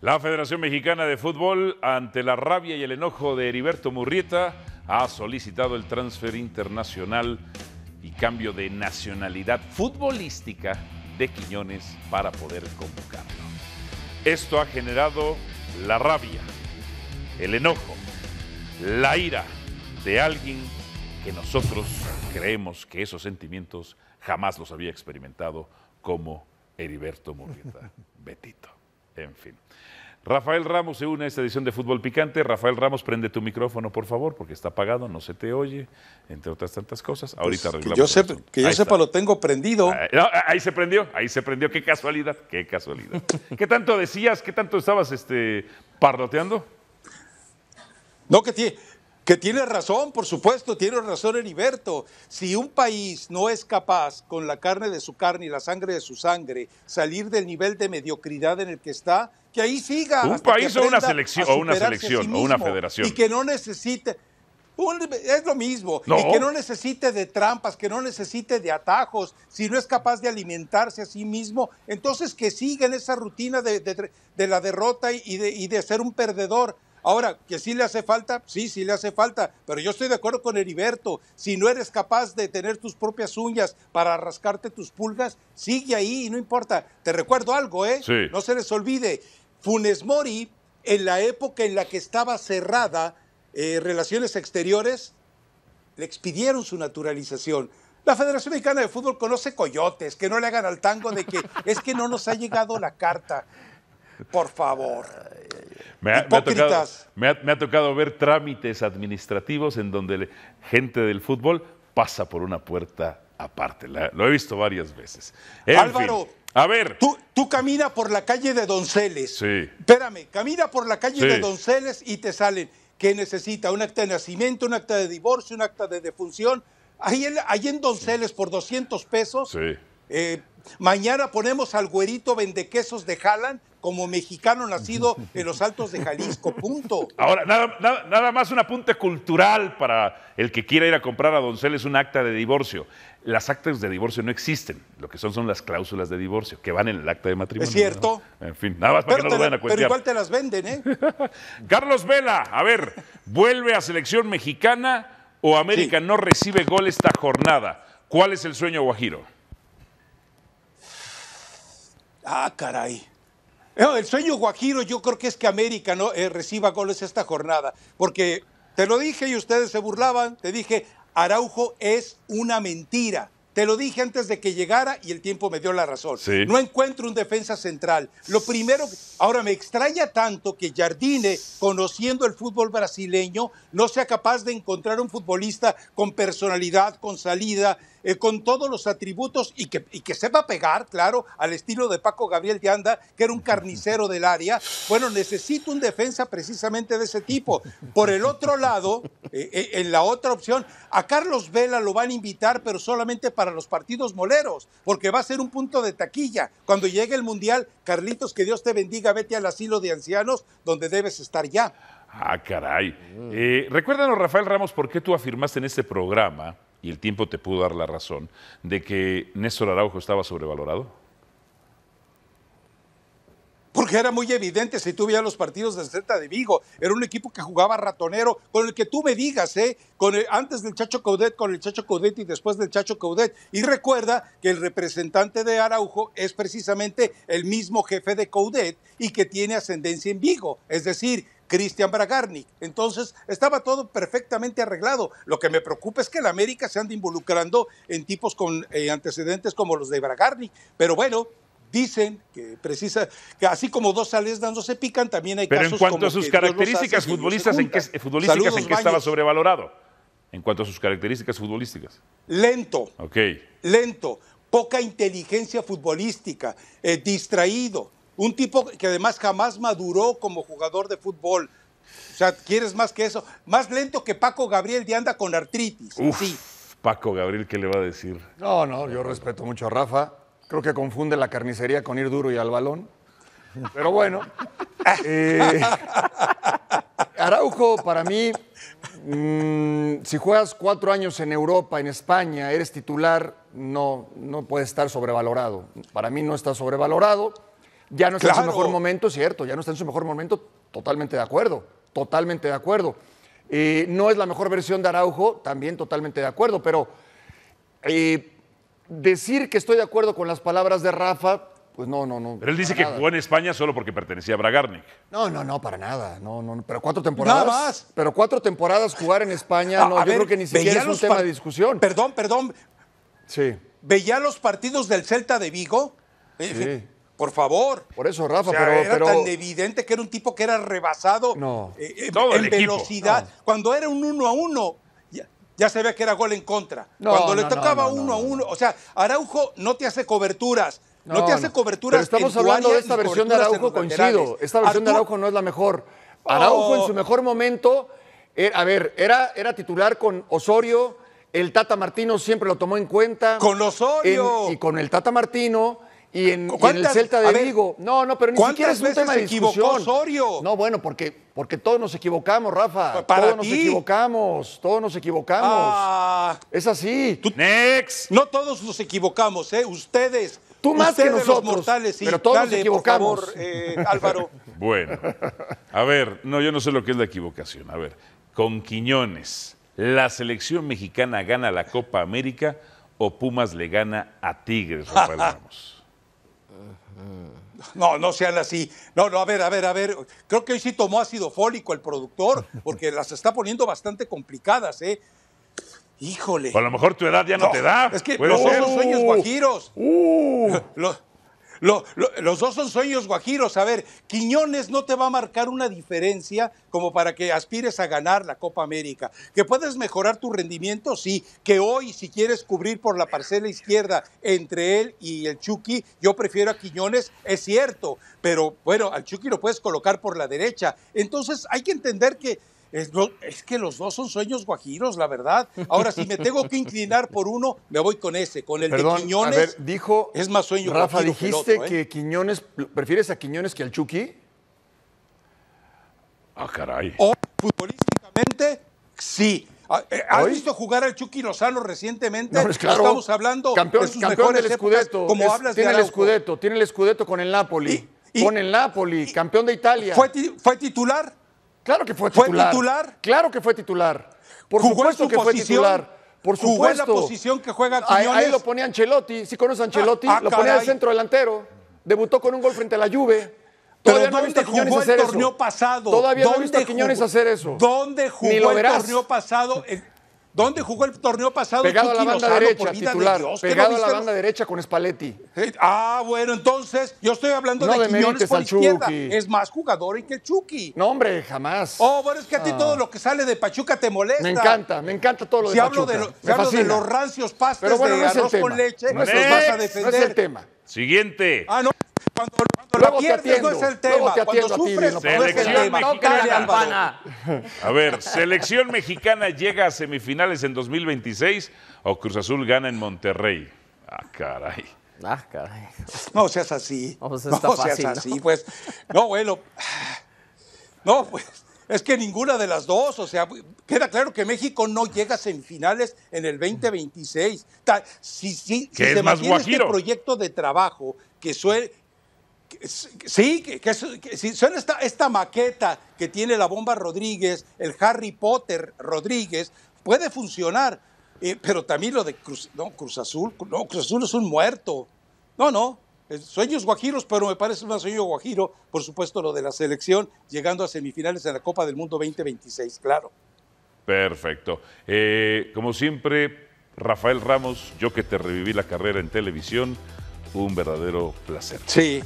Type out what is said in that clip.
La Federación Mexicana de Fútbol, ante la rabia y el enojo de Heriberto Murrieta, ha solicitado el transfer internacional y cambio de nacionalidad futbolística de Quiñones para poder convocarlo. Esto ha generado la rabia, el enojo, la ira de alguien que nosotros creemos que esos sentimientos jamás los había experimentado como Heriberto Murrieta. Betito en fin. Rafael Ramos se une a esta edición de Fútbol Picante. Rafael Ramos, prende tu micrófono, por favor, porque está apagado, no se te oye, entre otras tantas cosas. Pues, Ahorita arreglamos. Que yo, sepa, lo tengo prendido. Ahí, se prendió, ahí se prendió. Qué casualidad, qué casualidad. ¿Qué tanto decías? ¿Qué tanto estabas este, parloteando? No, que, tiene... Que tiene razón, por supuesto, tiene razón Heriberto. Si un país no es capaz, con la carne de su carne y la sangre de su sangre, salir del nivel de mediocridad en el que está, que ahí siga. Un país o una selección, o una, selección o una federación. Y que no necesite. es lo mismo. Y que no necesite de trampas, que no necesite de atajos. Si no es capaz de alimentarse a sí mismo, entonces que siga en esa rutina de, de la derrota y de, y de ser un perdedor Ahora, que sí le hace falta, sí, sí le hace falta, pero yo estoy de acuerdo con Heriberto, si no eres capaz de tener tus propias uñas para rascarte tus pulgas, sigue ahí y no importa. Te recuerdo algo, ¿eh? No se les olvide, Funes Mori, en la época en la que estaba cerrada eh, Relaciones Exteriores, le expidieron su naturalización. La Federación Mexicana de Fútbol conoce coyotes, que no le hagan al tango de que es que no nos ha llegado la carta. Por favor. Me ha, me, ha tocado, ver trámites administrativos en donde gente del fútbol pasa por una puerta aparte. lo he visto varias veces. Álvaro. a ver. Tú, tú camina por la calle de Donceles. Sí. Espérame, camina por la calle de Donceles y te salen que necesita un acta de nacimiento, un acta de divorcio, un acta de defunción. Ahí en, en Donceles por 200 pesos. Sí. Eh, mañana ponemos al güerito vendequesos de Jalan como mexicano nacido en los altos de Jalisco, punto. Ahora, nada, más un apunte cultural para el que quiera ir a comprar a Donceles un acta de divorcio. Las actas de divorcio no existen, lo que son son las cláusulas de divorcio que van en el acta de matrimonio. Es cierto. En fin, nada más para que no lo vayan a cuestionar. Pero igual te las venden, ¿eh? Carlos Vela, a ver, vuelve a selección mexicana o América no recibe gol esta jornada. ¿Cuál es el sueño Guajiro? Ah, caray el sueño guajiro yo creo que es que América eh, reciba goles esta jornada, porque te lo dije y ustedes se burlaban, te dije, Araujo es una mentira. Te lo dije antes de que llegara y el tiempo me dio la razón. No encuentro un defensa central. Lo primero, ahora me extraña tanto que Jardine, conociendo el fútbol brasileño, no sea capaz de encontrar un futbolista con personalidad, con salida, eh, con todos los atributos y que, sepa pegar, claro, al estilo de Paco Gabriel de que era un carnicero del área. Bueno, necesito un defensa precisamente de ese tipo. Por el otro lado, eh, eh, en la otra opción, a Carlos Vela lo van a invitar, pero solamente para los partidos moleros, porque va a ser un punto de taquilla. Cuando llegue el Mundial, Carlitos, que Dios te bendiga, vete al asilo de ancianos, donde debes estar ya. Ah, caray. recuérdanos, Rafael Ramos, por qué tú afirmaste en este programa y el tiempo te pudo dar la razón, de que Néstor Araujo estaba sobrevalorado? Porque era muy evidente si tú veías los partidos de Celta de Vigo. Era un equipo que jugaba ratonero, con el que tú me digas, ¿eh? Con antes del Chacho Caudet, con el Chacho Caudet y después del Chacho Caudet. Y recuerda que el representante de Araujo es precisamente el mismo jefe de Caudet y que tiene ascendencia en Vigo. Es decir, Cristian Bragarnik. Entonces estaba todo perfectamente arreglado. Lo que me preocupa es que el América se anda involucrando en tipos con eh, antecedentes como los de Bragarnik. Pero bueno, dicen que precisa que así como dos sales dándose pican, también hay Pero en cuanto a sus características futbolísticas, ¿en qué estaba sobrevalorado? En cuanto a sus características futbolísticas. Lento. Ok. Lento. Poca inteligencia futbolística. Eh, distraído un tipo que además jamás maduró como jugador de fútbol. O sea, ¿quieres más que eso? Más lento que Paco Gabriel de anda con artritis. sí. Paco Gabriel, ¿qué le va a decir? No, no, yo respeto mucho a Rafa. Creo que confunde la carnicería con ir duro y al balón. Pero bueno. Eh, Araujo, para mí, mm, si juegas cuatro años en Europa, en España, eres titular, no, no puede estar sobrevalorado. Para mí no está sobrevalorado ya no está en su mejor momento, cierto, ya no está en su mejor momento, totalmente de acuerdo, totalmente de acuerdo. Eh, no es la mejor versión de Araujo, también totalmente de acuerdo, pero eh, decir que estoy de acuerdo con las palabras de Rafa, pues no, no, no. Pero él dice que jugó en España solo porque pertenecía a Bragarnik. No, no, no, para nada. No, no, pero cuatro temporadas. más. Pero cuatro temporadas jugar en España, ah, no, yo creo que ni siquiera es un tema de discusión. Perdón, perdón. Sí. Veía los partidos del Celta de Vigo. Eh, sí. Por favor. Por eso, Rafa, pero, Era tan evidente que era un tipo que era rebasado no. Eh, eh, en velocidad. Cuando era un uno a uno, ya, se ve que era gol en contra. Cuando le tocaba uno a uno, o sea, Araujo no te hace coberturas. No, te hace coberturas. Pero estamos hablando de esta versión de Araujo, coincido. Esta versión de Araujo no es la mejor. Araujo en su oh. mejor momento, eh, a ver, era, era titular con Osorio, el Tata Martino siempre lo tomó en cuenta. Con Osorio. y con el Tata Martino y en, el Celta de Vigo. No, no, pero ni siquiera es un tema de discusión. No, bueno, porque, porque todos nos equivocamos, Rafa. todos nos equivocamos, todos nos equivocamos. Ah. es así. Next. No todos nos equivocamos, ¿eh? Ustedes. Tú más que nosotros. mortales, Pero todos nos equivocamos. Eh, Álvaro. bueno, a ver, no, yo no sé lo que es la equivocación. A ver, con Quiñones, ¿la selección mexicana gana la Copa América o Pumas le gana a Tigres, Rafael Ramos? No, no sean así. No, no, a ver, a ver, a ver. Creo que hoy sí tomó ácido fólico el productor, porque las está poniendo bastante complicadas, ¿eh? Híjole. a lo mejor tu edad ya no, te da. Es que todos los sueños guajiros. Uh. los dos son sueños guajiros. A ver, Quiñones no te va a marcar una diferencia como para que aspires a ganar la Copa América. Que puedes mejorar tu rendimiento, sí. Que hoy, si quieres cubrir por la parcela izquierda entre él y el Chucky, yo prefiero a Quiñones, es cierto. Pero bueno, al Chucky lo puedes colocar por la derecha. Entonces hay que entender que es, que los dos son sueños guajiros, la verdad. Ahora, si me tengo que inclinar por uno, me voy con ese, con el de Quiñones. dijo. Es más sueño Rafa, dijiste ¿eh? que, Quiñones. ¿Prefieres a Quiñones que al Chucky? Ah, caray. O futbolísticamente, sí. Ah, eh, ¿Has visto jugar al Chucky Lozano recientemente? No, pues claro. Estamos hablando de del Scudetto. Como hablas tiene el Escudeto, tiene el Escudeto con el Napoli. con el Napoli, campeón de Italia. Fue, fue titular Claro que fue titular. ¿Fue titular? Claro que fue titular. Por ¿Jugó supuesto en su que posición? fue titular. Por supuesto. ¿Jugó en la posición que juega Ahí, lo ponía Ancelotti. Si ¿Sí conoce a ah, Ancelotti, ah, lo ponía al de centro delantero. Debutó con un gol frente a la Juve. Todavía Pero ¿dónde no jugó el torneo pasado? Todavía no visto a Quiñones hacer eso. ¿Dónde jugó el torneo pasado? ¿Dónde jugó el torneo pasado? Pegado a la banda derecha, titular. Dios, pegado a la banda derecha con Spalletti. Ah, bueno, entonces yo estoy hablando de Quiñones por izquierda. Es más jugador que Chucky. No, hombre, jamás. Oh, bueno, es que a ti ah. todo lo que sale de Pachuca te molesta. Me encanta, me encanta todo lo de si Hablo de lo, si hablo de los rancios pastos de arroz con leche, no es, vas a defender. No es el tema. Siguiente. Ah, no. Cuando lo no es el tema. Cuando sufres no es el tema. A ver, selección mexicana llega a semifinales en 2026 o Cruz Azul gana en Monterrey. Ah, caray. Ah, caray. No seas así. No, pues seas así, pues. No, bueno. No, pues. Es que ninguna de las dos, o sea, queda claro que México no llega a semifinales en el 2026. Si, si, si se mantiene este proyecto de trabajo que, suele, Sí, que, si son esta, maqueta que tiene la bomba Rodríguez, el Harry Potter Rodríguez, puede funcionar, eh, pero también lo de Cruz, Azul, no, Cruz Azul es un muerto. No, no, sueños guajiros, pero me parece un sueño guajiro, por supuesto, lo de la selección, llegando a semifinales en la Copa del Mundo 2026, claro. Perfecto. Eh, como siempre, Rafael Ramos, yo que te reviví la carrera en televisión, un verdadero placer. Sí,